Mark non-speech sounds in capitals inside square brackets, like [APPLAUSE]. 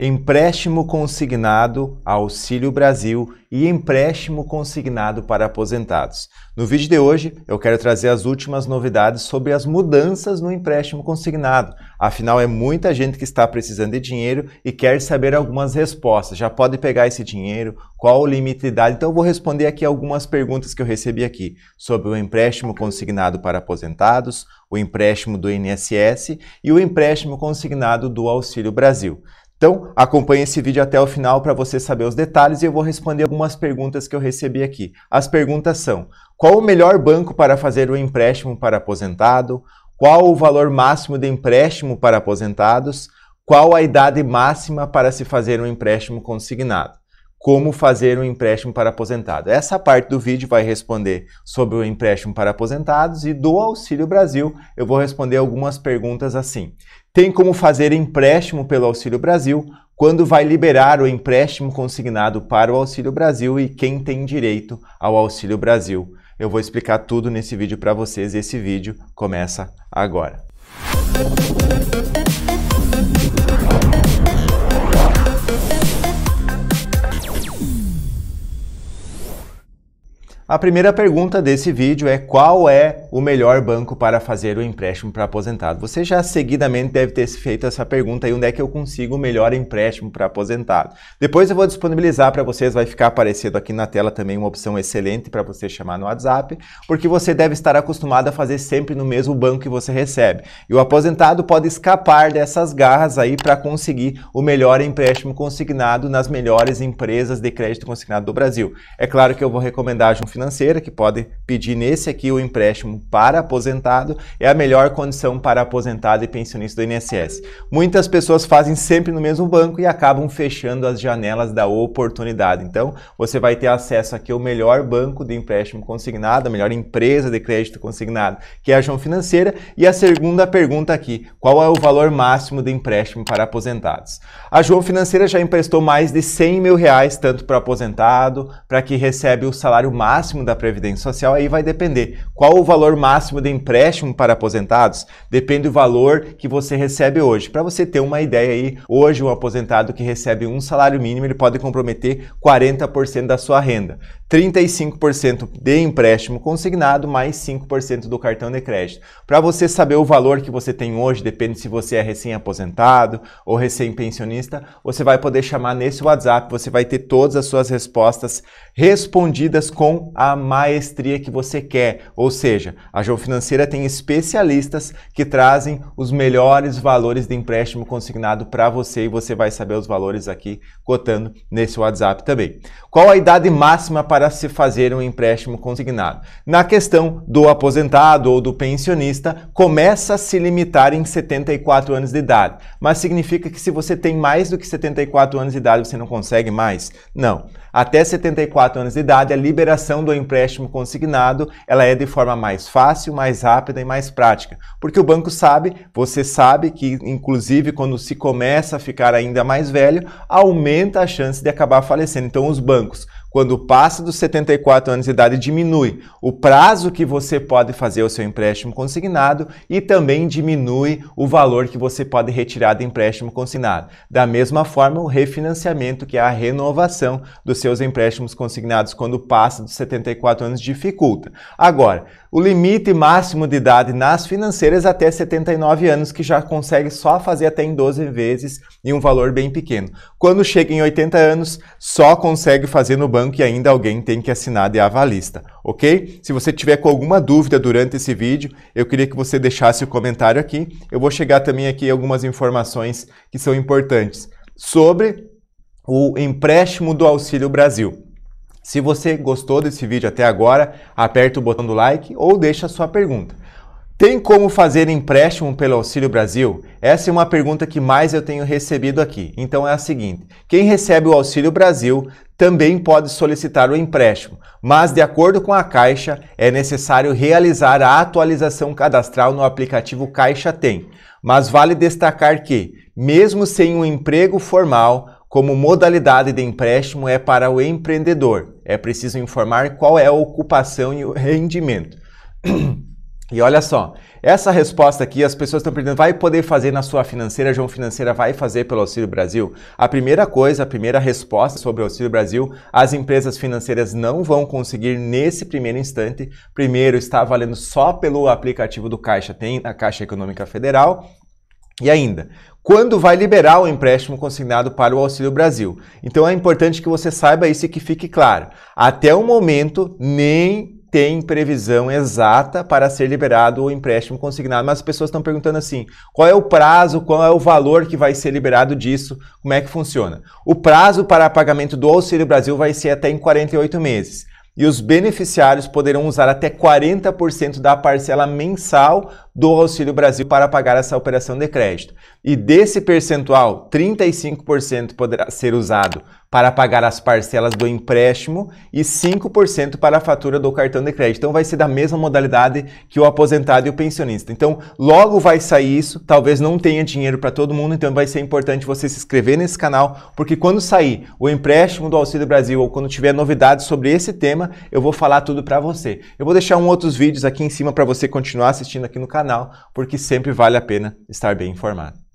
empréstimo consignado, Auxílio Brasil e empréstimo consignado para aposentados. No vídeo de hoje, eu quero trazer as últimas novidades sobre as mudanças no empréstimo consignado. Afinal, é muita gente que está precisando de dinheiro e quer saber algumas respostas. Já pode pegar esse dinheiro? Qual o limite de idade? Então, eu vou responder aqui algumas perguntas que eu recebi aqui sobre o empréstimo consignado para aposentados, o empréstimo do INSS e o empréstimo consignado do Auxílio Brasil. Então, acompanhe esse vídeo até o final para você saber os detalhes e eu vou responder algumas perguntas que eu recebi aqui. As perguntas são: qual o melhor banco para fazer o um empréstimo para aposentado? Qual o valor máximo de empréstimo para aposentados? Qual a idade máxima para se fazer um empréstimo consignado? como fazer um empréstimo para aposentado. Essa parte do vídeo vai responder sobre o empréstimo para aposentados e do Auxílio Brasil eu vou responder algumas perguntas assim. Tem como fazer empréstimo pelo Auxílio Brasil? Quando vai liberar o empréstimo consignado para o Auxílio Brasil e quem tem direito ao Auxílio Brasil? Eu vou explicar tudo nesse vídeo para vocês e esse vídeo começa agora. Música A primeira pergunta desse vídeo é qual é o melhor banco para fazer o empréstimo para aposentado? Você já seguidamente deve ter feito essa pergunta aí, onde é que eu consigo o melhor empréstimo para aposentado? Depois eu vou disponibilizar para vocês, vai ficar aparecendo aqui na tela também uma opção excelente para você chamar no WhatsApp, porque você deve estar acostumado a fazer sempre no mesmo banco que você recebe. E o aposentado pode escapar dessas garras aí para conseguir o melhor empréstimo consignado nas melhores empresas de crédito consignado do Brasil. É claro que eu vou recomendar um financeira, que pode pedir nesse aqui o empréstimo para aposentado, é a melhor condição para aposentado e pensionista do INSS. Muitas pessoas fazem sempre no mesmo banco e acabam fechando as janelas da oportunidade. Então, você vai ter acesso aqui ao melhor banco de empréstimo consignado, a melhor empresa de crédito consignado, que é a João Financeira. E a segunda pergunta aqui, qual é o valor máximo de empréstimo para aposentados? A João Financeira já emprestou mais de 100 mil reais, tanto para aposentado, para que recebe o salário máximo máximo da Previdência Social, aí vai depender. Qual o valor máximo de empréstimo para aposentados? Depende do valor que você recebe hoje. Para você ter uma ideia aí, hoje um aposentado que recebe um salário mínimo, ele pode comprometer 40% da sua renda. 35% de empréstimo consignado mais 5% do cartão de crédito. Para você saber o valor que você tem hoje, depende se você é recém-aposentado ou recém-pensionista, você vai poder chamar nesse WhatsApp, você vai ter todas as suas respostas respondidas com a maestria que você quer. Ou seja, a João Financeira tem especialistas que trazem os melhores valores de empréstimo consignado para você e você vai saber os valores aqui cotando nesse WhatsApp também. Qual a idade máxima para para se fazer um empréstimo consignado. Na questão do aposentado ou do pensionista, começa a se limitar em 74 anos de idade, mas significa que se você tem mais do que 74 anos de idade, você não consegue mais? Não. Até 74 anos de idade, a liberação do empréstimo consignado, ela é de forma mais fácil, mais rápida e mais prática, porque o banco sabe, você sabe que inclusive quando se começa a ficar ainda mais velho, aumenta a chance de acabar falecendo. Então os bancos quando passa dos 74 anos de idade, diminui o prazo que você pode fazer o seu empréstimo consignado e também diminui o valor que você pode retirar do empréstimo consignado. Da mesma forma, o refinanciamento, que é a renovação dos seus empréstimos consignados quando passa dos 74 anos, dificulta. Agora, o limite máximo de idade nas financeiras até 79 anos, que já consegue só fazer até em 12 vezes e um valor bem pequeno. Quando chega em 80 anos, só consegue fazer no banco banco e ainda alguém tem que assinar de avalista, ok? Se você tiver com alguma dúvida durante esse vídeo, eu queria que você deixasse o comentário aqui. Eu vou chegar também aqui algumas informações que são importantes sobre o empréstimo do Auxílio Brasil. Se você gostou desse vídeo até agora, aperta o botão do like ou deixa a sua pergunta. Tem como fazer empréstimo pelo Auxílio Brasil? Essa é uma pergunta que mais eu tenho recebido aqui. Então é a seguinte: quem recebe o Auxílio Brasil também pode solicitar o empréstimo, mas de acordo com a Caixa, é necessário realizar a atualização cadastral no aplicativo Caixa Tem. Mas vale destacar que, mesmo sem um emprego formal, como modalidade de empréstimo é para o empreendedor, é preciso informar qual é a ocupação e o rendimento. [CLEARS THROAT] E olha só, essa resposta aqui, as pessoas estão perguntando, vai poder fazer na sua financeira, João Financeira vai fazer pelo Auxílio Brasil? A primeira coisa, a primeira resposta sobre o Auxílio Brasil, as empresas financeiras não vão conseguir nesse primeiro instante. Primeiro, está valendo só pelo aplicativo do Caixa, tem a Caixa Econômica Federal, e ainda, quando vai liberar o empréstimo consignado para o Auxílio Brasil? Então é importante que você saiba isso e que fique claro. Até o momento, nem tem previsão exata para ser liberado o empréstimo consignado, mas as pessoas estão perguntando assim: qual é o prazo, qual é o valor que vai ser liberado disso, como é que funciona? O prazo para pagamento do Auxílio Brasil vai ser até em 48 meses. E os beneficiários poderão usar até 40% da parcela mensal do Auxílio Brasil para pagar essa operação de crédito. E desse percentual, 35% poderá ser usado para pagar as parcelas do empréstimo e 5% para a fatura do cartão de crédito. Então vai ser da mesma modalidade que o aposentado e o pensionista. Então logo vai sair isso, talvez não tenha dinheiro para todo mundo, então vai ser importante você se inscrever nesse canal, porque quando sair o empréstimo do Auxílio Brasil ou quando tiver novidades sobre esse tema, eu vou falar tudo para você. Eu vou deixar um outros vídeos aqui em cima para você continuar assistindo aqui no canal canal, porque sempre vale a pena estar bem informado.